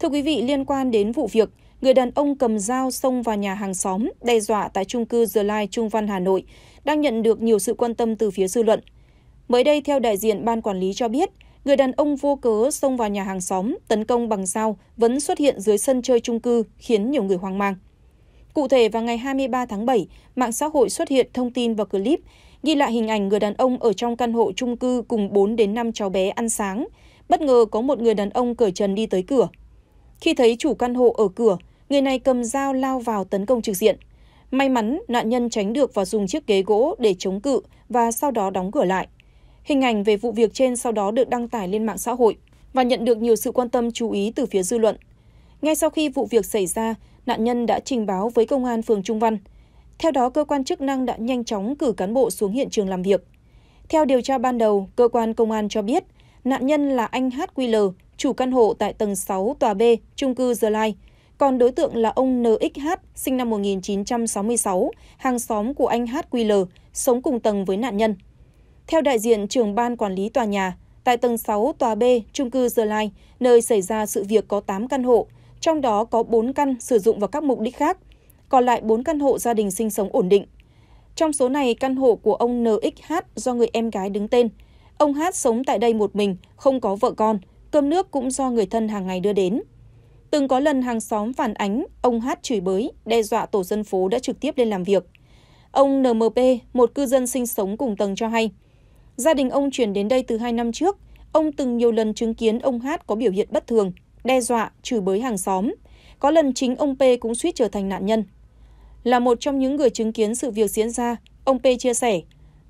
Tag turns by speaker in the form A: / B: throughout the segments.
A: Thưa quý vị, liên quan đến vụ việc, người đàn ông cầm dao xông vào nhà hàng xóm đe dọa tại trung cư The Lai, Trung Văn, Hà Nội đang nhận được nhiều sự quan tâm từ phía dư luận. Mới đây, theo đại diện ban quản lý cho biết, người đàn ông vô cớ xông vào nhà hàng xóm tấn công bằng dao vẫn xuất hiện dưới sân chơi trung cư khiến nhiều người hoang mang. Cụ thể, vào ngày 23 tháng 7, mạng xã hội xuất hiện thông tin và clip ghi lại hình ảnh người đàn ông ở trong căn hộ trung cư cùng 4 đến 5 cháu bé ăn sáng. Bất ngờ có một người đàn ông cởi trần đi tới cửa khi thấy chủ căn hộ ở cửa người này cầm dao lao vào tấn công trực diện may mắn nạn nhân tránh được và dùng chiếc ghế gỗ để chống cự và sau đó đóng cửa lại hình ảnh về vụ việc trên sau đó được đăng tải lên mạng xã hội và nhận được nhiều sự quan tâm chú ý từ phía dư luận ngay sau khi vụ việc xảy ra nạn nhân đã trình báo với công an phường trung văn theo đó cơ quan chức năng đã nhanh chóng cử cán bộ xuống hiện trường làm việc theo điều tra ban đầu cơ quan công an cho biết nạn nhân là anh hql chủ căn hộ tại tầng 6 tòa B, trung cư The Lai. Còn đối tượng là ông NXH, sinh năm 1966, hàng xóm của anh HQL, sống cùng tầng với nạn nhân. Theo đại diện trưởng ban quản lý tòa nhà, tại tầng 6 tòa B, trung cư The Lai, nơi xảy ra sự việc có 8 căn hộ, trong đó có 4 căn sử dụng vào các mục đích khác, còn lại 4 căn hộ gia đình sinh sống ổn định. Trong số này, căn hộ của ông NXH do người em gái đứng tên. Ông h sống tại đây một mình, không có vợ con, cơm nước cũng do người thân hàng ngày đưa đến. Từng có lần hàng xóm phản ánh, ông Hát chửi bới, đe dọa tổ dân phố đã trực tiếp lên làm việc. Ông NMP, một cư dân sinh sống cùng tầng cho hay, gia đình ông chuyển đến đây từ 2 năm trước, ông từng nhiều lần chứng kiến ông Hát có biểu hiện bất thường, đe dọa, chửi bới hàng xóm. Có lần chính ông P cũng suýt trở thành nạn nhân. Là một trong những người chứng kiến sự việc diễn ra, ông P chia sẻ,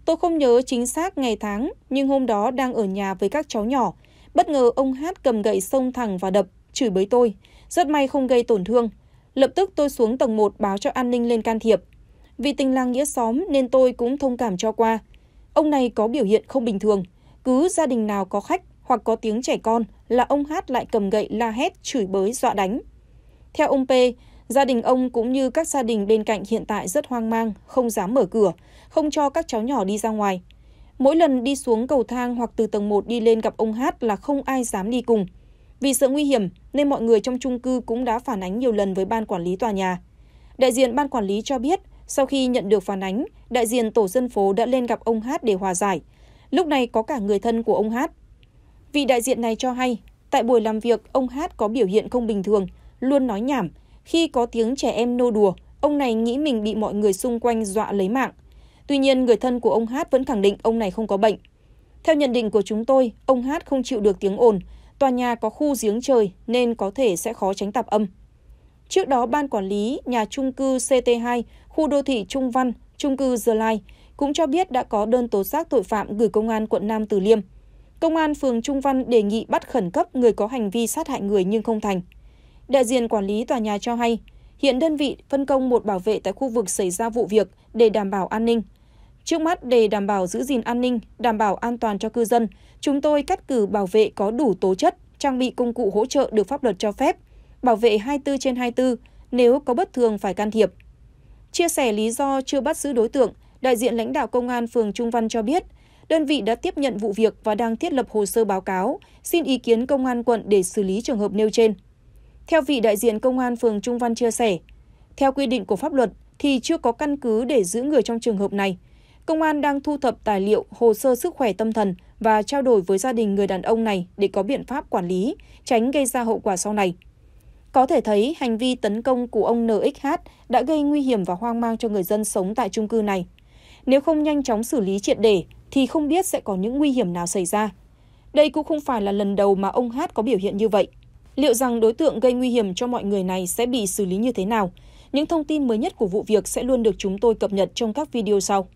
A: Tôi không nhớ chính xác ngày tháng, nhưng hôm đó đang ở nhà với các cháu nhỏ, Bất ngờ ông Hát cầm gậy xông thẳng và đập, chửi bới tôi. Rất may không gây tổn thương. Lập tức tôi xuống tầng một báo cho an ninh lên can thiệp. Vì tình làng nghĩa xóm nên tôi cũng thông cảm cho qua. Ông này có biểu hiện không bình thường. Cứ gia đình nào có khách hoặc có tiếng trẻ con là ông Hát lại cầm gậy la hét, chửi bới, dọa đánh. Theo ông P, gia đình ông cũng như các gia đình bên cạnh hiện tại rất hoang mang, không dám mở cửa, không cho các cháu nhỏ đi ra ngoài. Mỗi lần đi xuống cầu thang hoặc từ tầng 1 đi lên gặp ông Hát là không ai dám đi cùng. Vì sợ nguy hiểm nên mọi người trong chung cư cũng đã phản ánh nhiều lần với ban quản lý tòa nhà. Đại diện ban quản lý cho biết, sau khi nhận được phản ánh, đại diện tổ dân phố đã lên gặp ông Hát để hòa giải. Lúc này có cả người thân của ông Hát. Vị đại diện này cho hay, tại buổi làm việc, ông Hát có biểu hiện không bình thường, luôn nói nhảm. Khi có tiếng trẻ em nô đùa, ông này nghĩ mình bị mọi người xung quanh dọa lấy mạng – Tuy nhiên, người thân của ông Hát vẫn khẳng định ông này không có bệnh. Theo nhận định của chúng tôi, ông Hát không chịu được tiếng ồn, tòa nhà có khu giếng trời nên có thể sẽ khó tránh tạp âm. Trước đó, ban quản lý nhà trung cư CT2, khu đô thị Trung Văn, trung cư Dơ Lai cũng cho biết đã có đơn tố giác tội phạm gửi công an quận Nam Từ Liêm. Công an phường Trung Văn đề nghị bắt khẩn cấp người có hành vi sát hại người nhưng không thành. Đại diện quản lý tòa nhà cho hay, hiện đơn vị phân công một bảo vệ tại khu vực xảy ra vụ việc để đảm bảo an ninh, trước mắt để đảm bảo giữ gìn an ninh đảm bảo an toàn cho cư dân chúng tôi cắt cử bảo vệ có đủ tố chất trang bị công cụ hỗ trợ được pháp luật cho phép bảo vệ 24 trên 24 nếu có bất thường phải can thiệp chia sẻ lý do chưa bắt giữ đối tượng đại diện lãnh đạo công an phường Trung Văn cho biết đơn vị đã tiếp nhận vụ việc và đang thiết lập hồ sơ báo cáo xin ý kiến công an quận để xử lý trường hợp nêu trên theo vị đại diện công an phường Trung Văn chia sẻ theo quy định của pháp luật thì chưa có căn cứ để giữ người trong trường hợp này công an đang thu thập tài liệu hồ sơ sức khỏe tâm thần và trao đổi với gia đình người đàn ông này để có biện pháp quản lý, tránh gây ra hậu quả sau này. Có thể thấy hành vi tấn công của ông NXH đã gây nguy hiểm và hoang mang cho người dân sống tại chung cư này. Nếu không nhanh chóng xử lý triệt để thì không biết sẽ có những nguy hiểm nào xảy ra. Đây cũng không phải là lần đầu mà ông Hát có biểu hiện như vậy. Liệu rằng đối tượng gây nguy hiểm cho mọi người này sẽ bị xử lý như thế nào? Những thông tin mới nhất của vụ việc sẽ luôn được chúng tôi cập nhật trong các video sau.